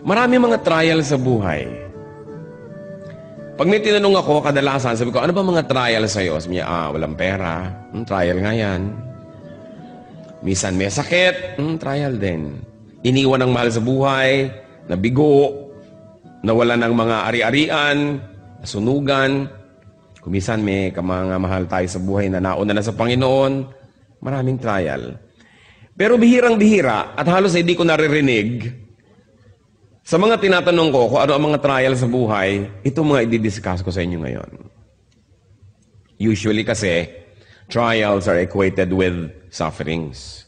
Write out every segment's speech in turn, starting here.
Marami mga trial sa buhay. Pag may tinanong ako, kadalasan, sabi ko, ano ba mga trial sa'yo? Sabi niya, ah, walang pera. Hmm, trial nga yan. Misan may sakit. Hmm, trial din. Iniwan ng mahal sa buhay, nabigo, nawala ng mga ari-arian, nasunugan. Kumisan may kamanga mahal tayo sa buhay na nauna na sa Panginoon. Maraming trial. Pero bihirang-bihira, at halos hindi ko naririnig, sa mga tinatanong ko kung ano ang mga trial sa buhay, ito mga i-discuss ko sa inyo ngayon. Usually kasi, trials are equated with sufferings.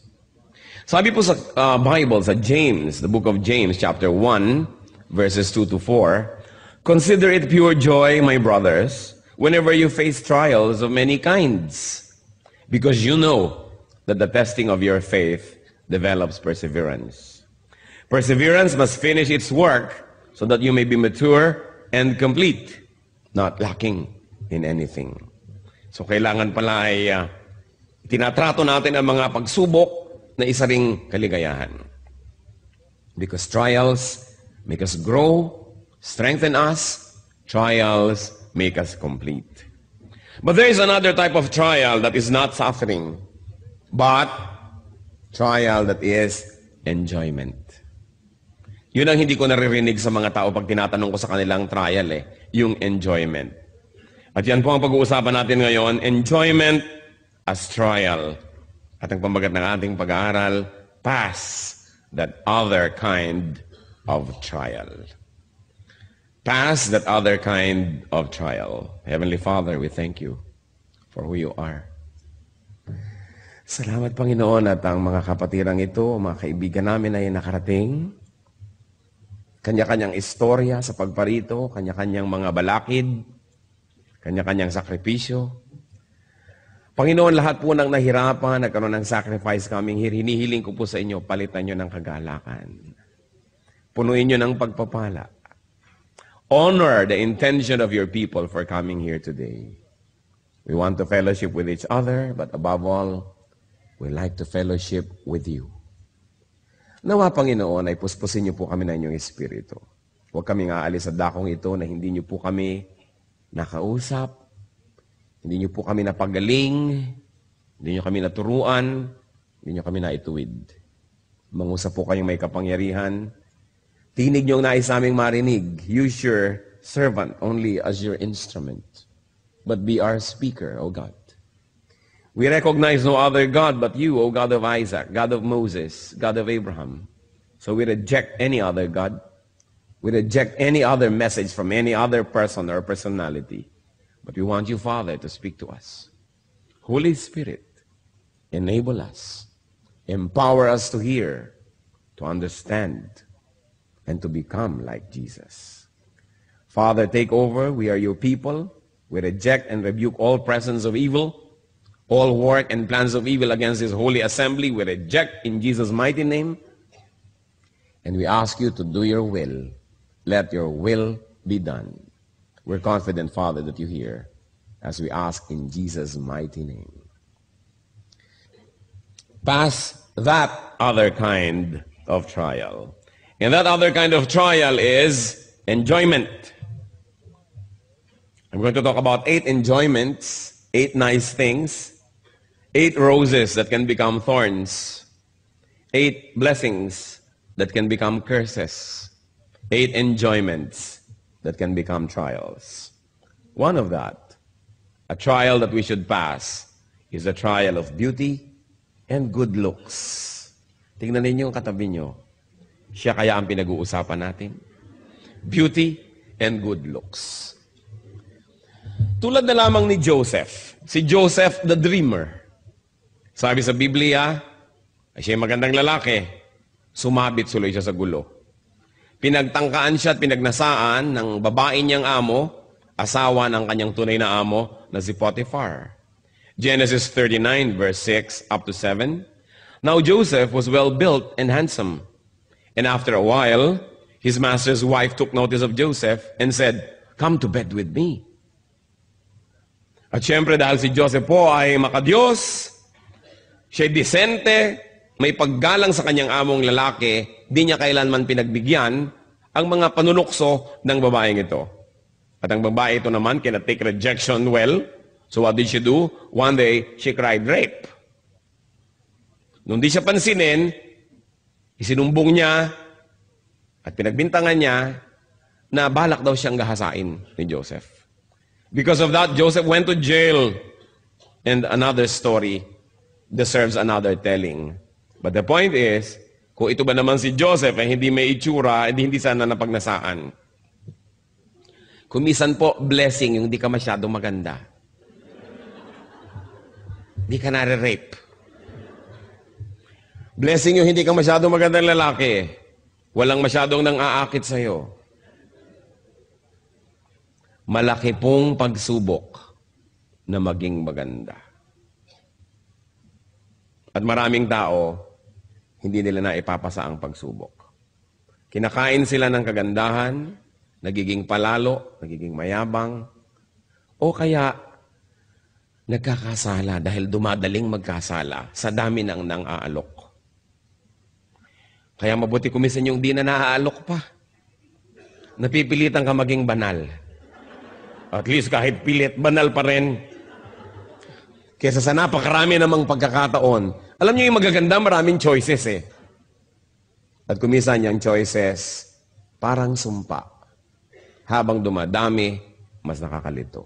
Sabi po sa uh, Bible, sa James, the book of James, chapter 1, verses 2 to 4, Consider it pure joy, my brothers, whenever you face trials of many kinds, because you know that the testing of your faith develops perseverance. Perseverance must finish its work so that you may be mature and complete, not lacking in anything. So kailangan pala ay uh, ah, tinatrato natin ang mga pagsubok na isa ring kaligayahan. Because trials make us grow, strengthen us, trials make us complete. But there is another type of trial that is not suffering, but trial that is enjoyment. Yun ang hindi ko naririnig sa mga tao pag tinatanong ko sa kanilang trial eh, yung enjoyment. At yan po ang pag-uusapan natin ngayon, enjoyment as trial. At ang pambagat ng ating pag-aaral, pass that other kind of trial. Pass that other kind of trial. Heavenly Father, we thank you for who you are. Salamat Panginoon at ang mga kapatirang ito, mga kaibigan namin ay nakarating kanya-kanyang istorya sa pagparito, kanya-kanyang mga balakid, kanya-kanyang sakripisyo. Panginoon, lahat po ng nahirapan, nagkaroon ng sacrifice kami, here, hinihiling ko po sa inyo, palitan nyo ng kagalakan. Punuin nyo ng pagpapala. Honor the intention of your people for coming here today. We want to fellowship with each other, but above all, we like to fellowship with you. Nawa, Panginoon, ay puspusin niyo po kami ng inyong Espiritu. Huwag kami nga alis sa dakong ito na hindi niyo po kami nakausap, hindi niyo po kami napagaling, hindi niyo kami naturuan, hindi niyo kami naituwid. Mangusap po kayong may kapangyarihan. Tinig niyo ang nais naming marinig. Use your servant only as your instrument. But be our speaker, O God. We recognize no other God but you, O God of Isaac, God of Moses, God of Abraham. So we reject any other God. We reject any other message from any other person or personality. But we want you, Father, to speak to us. Holy Spirit, enable us, empower us to hear, to understand, and to become like Jesus. Father, take over. We are your people. We reject and rebuke all presence of evil all work and plans of evil against this holy assembly we reject in Jesus' mighty name. And we ask you to do your will. Let your will be done. We're confident, Father, that you hear as we ask in Jesus' mighty name. Pass that other kind of trial. And that other kind of trial is enjoyment. I'm going to talk about eight enjoyments, eight nice things Eight roses that can become thorns. Eight blessings that can become curses. Eight enjoyments that can become trials. One of that, a trial that we should pass, is a trial of beauty and good looks. Tingnan ninyo ang katabi nyo. Siya kaya ang pinag-uusapan natin. Beauty and good looks. Tulad na lamang ni Joseph, si Joseph the dreamer. Sabi sa Biblia, ay siya magandang lalaki, sumabit suloy siya sa gulo. Pinagtangkaan siya at pinagnasaan ng babae niyang amo, asawa ng kanyang tunay na amo na si Potiphar. Genesis 39 verse 6 up to 7. Now Joseph was well built and handsome. And after a while, his master's wife took notice of Joseph and said, Come to bed with me. At syempre dahil si Joseph po ay makadiyos, siya disente, may paggalang sa kanyang among lalaki, di niya kailanman pinagbigyan ang mga panunukso ng babaeng ito. At ang babae ito naman cannot take rejection well. So what did she do? One day, she cried rape. Nung di siya pansinin, isinumbong niya at pinagbintangan niya na balak daw siyang gahasain ni Joseph. Because of that, Joseph went to jail. And another story deserves another telling. But the point is, kung ito ba naman si Joseph eh, hindi may itsura, hindi, eh, hindi sana napagnasaan. Kumisan po, blessing yung hindi ka masyado maganda. Hindi ka nare-rape. Blessing yung hindi ka masyado maganda lalaki. Walang masyadong nang aakit sa'yo. Malaki pong pagsubok na maging maganda. At maraming tao, hindi nila na ipapasa ang pagsubok. Kinakain sila ng kagandahan, nagiging palalo, nagiging mayabang, o kaya nagkakasala dahil dumadaling magkasala sa dami ng nang aalok. Kaya mabuti kumisan yung di na naaalok pa. Napipilitan ka maging banal. At least kahit pilit, banal pa rin. Kesa sa napakarami namang pagkakataon alam niyo yung magaganda, maraming choices eh. At kumisan niyang choices, parang sumpa. Habang dumadami, mas nakakalito.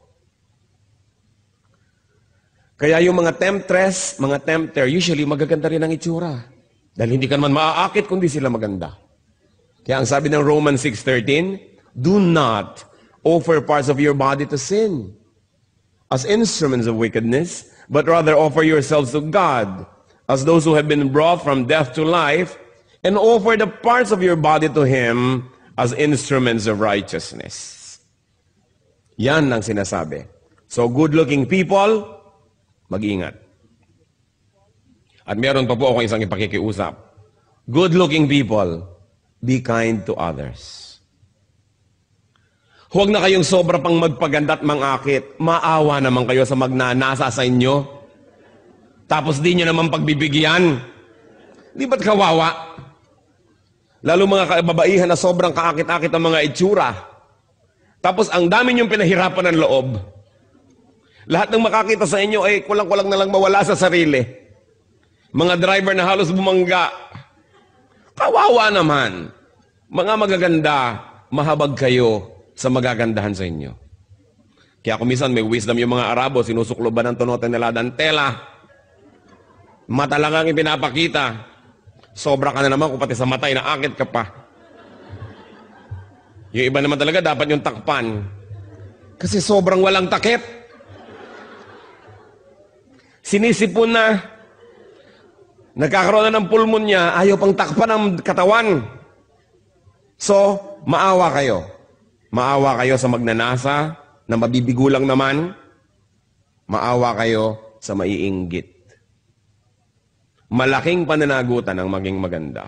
Kaya yung mga temptress, mga tempter, usually magaganda rin ang itsura. Dahil hindi ka naman maaakit kundi sila maganda. Kaya ang sabi ng Romans 6.13, Do not offer parts of your body to sin as instruments of wickedness, but rather offer yourselves to God as those who have been brought from death to life, and offer the parts of your body to Him as instruments of righteousness. Yan ang sinasabi. So good-looking people, mag-ingat. At meron pa po ako isang ipakikiusap. Good-looking people, be kind to others. Huwag na kayong sobra pang magpaganda at mangakit. Maawa naman kayo sa magnanasa sa inyo. Tapos di nyo naman pagbibigyan. Di ba't kawawa? Lalo mga kababaihan na sobrang kaakit-akit ang mga itsura. Tapos ang dami nyong pinahirapan ng loob. Lahat ng makakita sa inyo ay kulang-kulang na lang mawala sa sarili. Mga driver na halos bumangga. Kawawa naman. Mga magaganda, mahabag kayo sa magagandahan sa inyo. Kaya kumisan may wisdom yung mga Arabo, sinusukloban ng tunote nila ng tela. Mata lang ang ipinapakita. Sobra ka na naman kung pati sa mata, inaakit ka pa. Yung iba naman talaga, dapat yung takpan. Kasi sobrang walang takip. Sinisipon na. Nagkakaroon na ng pulmon niya, ayaw pang takpan ang katawan. So, maawa kayo. Maawa kayo sa magnanasa, na mabibigulang naman. Maawa kayo sa maiinggit. Malaking pananagutan ang maging maganda.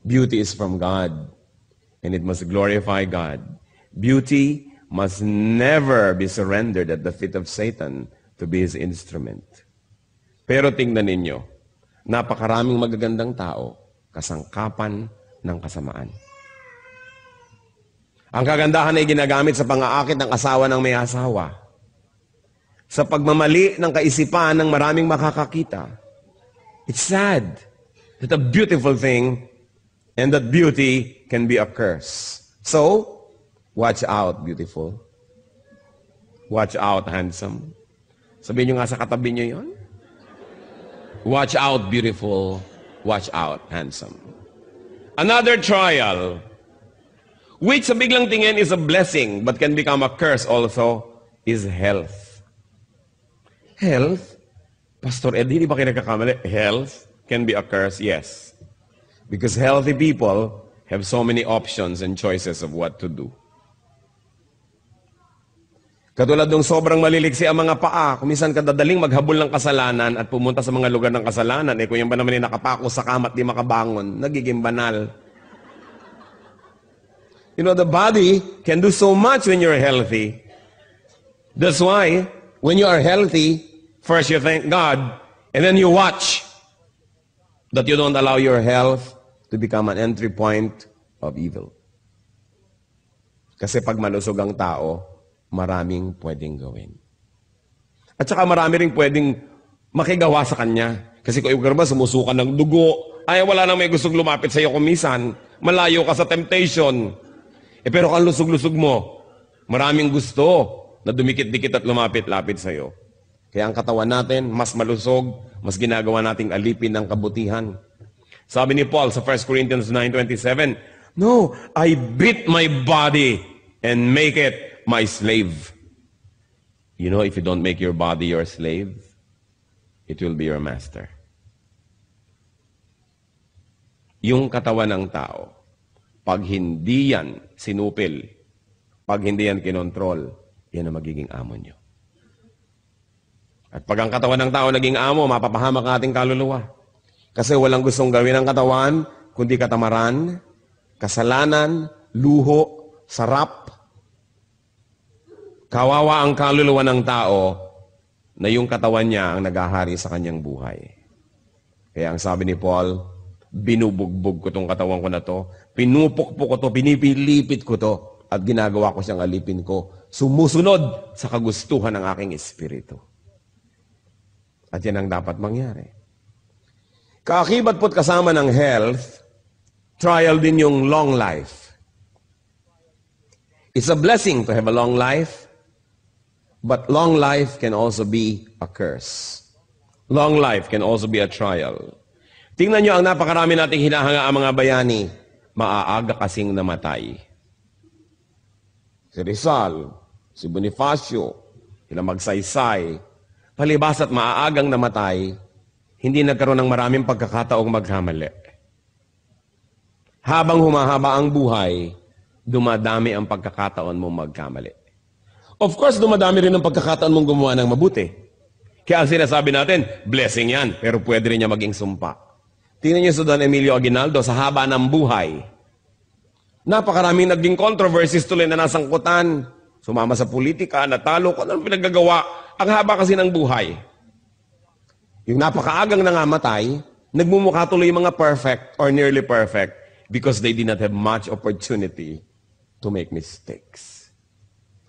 Beauty is from God, and it must glorify God. Beauty must never be surrendered at the feet of Satan to be his instrument. Pero tingnan ninyo, napakaraming magagandang tao, kasangkapan ng kasamaan. Ang kagandahan ay ginagamit sa pangaakit ng asawa ng may asawa. Sa pagmamali ng kaisipan ng maraming makakakita. It's sad that a beautiful thing and that beauty can be a curse. So, watch out, beautiful. Watch out, handsome. Sabihin nyo nga sa katabi nyo yon. Watch out, beautiful. Watch out, handsome. Another trial, which sa biglang tingin is a blessing but can become a curse also, is health. Health Pastor Ed, hindi ba kayo nagkakamali? Health can be a curse, yes. Because healthy people have so many options and choices of what to do. Katulad ng sobrang maliliksi ang mga paa, kumisan kadadaling maghabol ng kasalanan at pumunta sa mga lugar ng kasalanan, eh kung yan ba naman yung nakapako sa kama at di makabangon, nagiging banal. You know, the body can do so much when you're healthy. That's why, when you are healthy, First, you thank God, and then you watch that you don't allow your health to become an entry point of evil. Kasi pag malusog ang tao, maraming pwedeng gawin. At saka marami rin pwedeng makigawa sa kanya. Kasi kung ikaw ba sumusuka ng dugo, ay wala nang may gustong lumapit sa iyo kumisan. Malayo ka sa temptation. Eh, pero kung lusog-lusog mo, maraming gusto na dumikit-dikit at lumapit-lapit sa iyo. Kaya ang katawan natin, mas malusog, mas ginagawa nating alipin ng kabutihan. Sabi ni Paul sa 1 Corinthians 9.27, No, I beat my body and make it my slave. You know, if you don't make your body your slave, it will be your master. Yung katawan ng tao, pag hindi yan sinupil, pag hindi yan kinontrol, yan ang magiging amo nyo. At pag ang katawan ng tao naging amo, mapapahamak ang ating kaluluwa. Kasi walang gustong gawin ang katawan, kundi katamaran, kasalanan, luho, sarap. Kawawa ang kaluluwa ng tao na yung katawan niya ang nagahari sa kanyang buhay. Kaya ang sabi ni Paul, binubugbog ko tong katawan ko na to, pinupukpok ko to, pinipilipit ko to, at ginagawa ko siyang alipin ko, sumusunod sa kagustuhan ng aking espiritu. At yan ang dapat mangyari. Kaakibat po't kasama ng health, trial din yung long life. It's a blessing to have a long life, but long life can also be a curse. Long life can also be a trial. Tingnan nyo ang napakarami nating hinahanga ang mga bayani. Maaaga kasing namatay. Si Rizal, si Bonifacio, sila magsaysay, palibas at maaagang namatay, hindi nagkaroon ng maraming pagkakataong magkamali. Habang humahaba ang buhay, dumadami ang pagkakataon mong magkamali. Of course, dumadami rin ang pagkakataon mong gumawa ng mabuti. Kaya ang sinasabi natin, blessing yan, pero pwede rin niya maging sumpa. Tingnan niyo sa Don Emilio Aguinaldo, sa haba ng buhay, napakaraming naging controversies tuloy na nasangkutan. Sumama sa politika, natalo ko, anong pinagagawa? Ang haba kasi ng buhay. Yung napakaagang nangamatay, nagmumukha tuloy mga perfect or nearly perfect because they did not have much opportunity to make mistakes.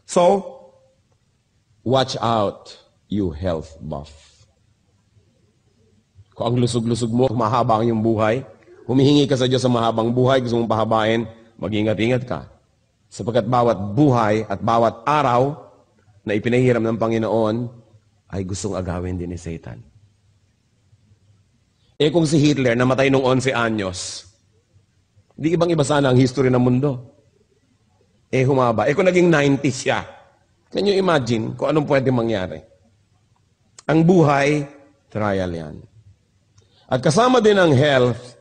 So, watch out, you health buff. Kung ang lusog-lusog mo, mahaba ang iyong buhay, humihingi ka sa Diyos sa mahabang buhay, gusto mong pahabain, mag-ingat-ingat ka. Sapagkat bawat buhay at bawat araw, na ipinahiram ng Panginoon ay gustong agawin din ni Satan. Eh kung si Hitler namatay nung 11 anyos, di ibang iba sana ang history ng mundo. Eh humaba. Eh kung naging 90 siya, can you imagine kung anong pwede mangyari? Ang buhay, trial yan. At kasama din ang health,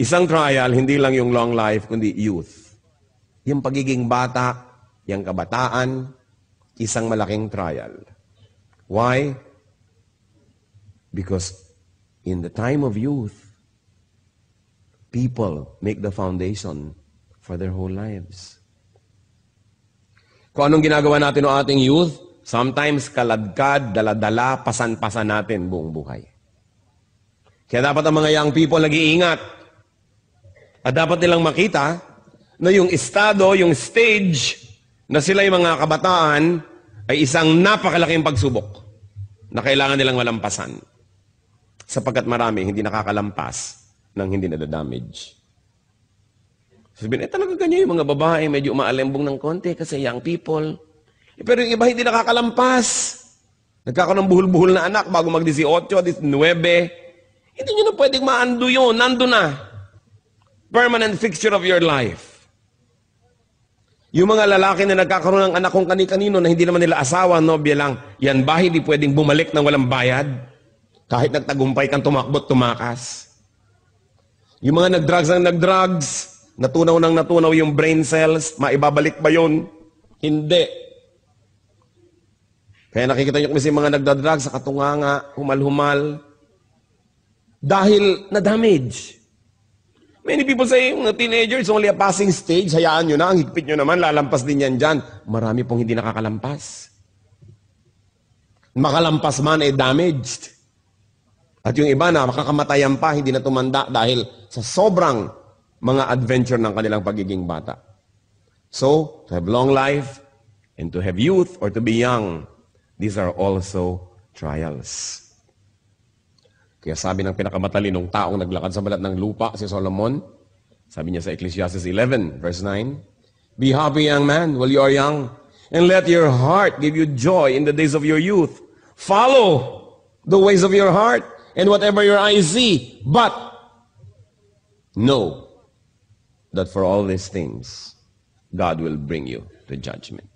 isang trial, hindi lang yung long life, kundi youth. Yung pagiging bata, yung kabataan, isang malaking trial. Why? Because in the time of youth, people make the foundation for their whole lives. Kung anong ginagawa natin ng ating youth, sometimes kaladkad, daladala, pasan-pasan natin buong buhay. Kaya dapat ang mga young people nag-iingat. At dapat nilang makita na yung estado, yung stage na sila yung mga kabataan ay isang napakalaking pagsubok na kailangan nilang malampasan. Sapagkat marami hindi nakakalampas ng hindi nadadamage. Sabihin, eh talaga ganyan yung mga babae, medyo umaalembong ng konti kasi young people. Eh, pero yung iba hindi nakakalampas. Nagkakaroon ng buhol-buhol na anak bago mag-18, 19. Hindi nyo na pwedeng maando yun. Nando na. Permanent fixture of your life. Yung mga lalaki na nagkakaroon ng anak kung kani-kanino na hindi naman nila asawa, nobya lang, yan bahay di pwedeng bumalik ng walang bayad? Kahit nagtagumpay kang tumakbot, tumakas. Yung mga nagdrugs ang nagdrugs, natunaw nang natunaw yung brain cells, maibabalik ba yon? Hindi. Kaya nakikita nyo kasi mga nagda nagdadrugs sa katunganga, humal-humal, dahil na-damage. Many people say, yung teenager, it's only a passing stage. Hayaan nyo na. Ang higpit nyo naman, lalampas din yan dyan. Marami pong hindi nakakalampas. Makalampas man ay eh, damaged. At yung iba na makakamatayan pa, hindi na tumanda dahil sa sobrang mga adventure ng kanilang pagiging bata. So, to have long life and to have youth or to be young, these are also trials. Kaya sabi ng pinakamatalinong taong naglakad sa balat ng lupa, si Solomon, sabi niya sa Ecclesiastes 11, verse 9, Be happy, young man, while you are young, and let your heart give you joy in the days of your youth. Follow the ways of your heart, and whatever your eyes see, but know that for all these things, God will bring you to judgment.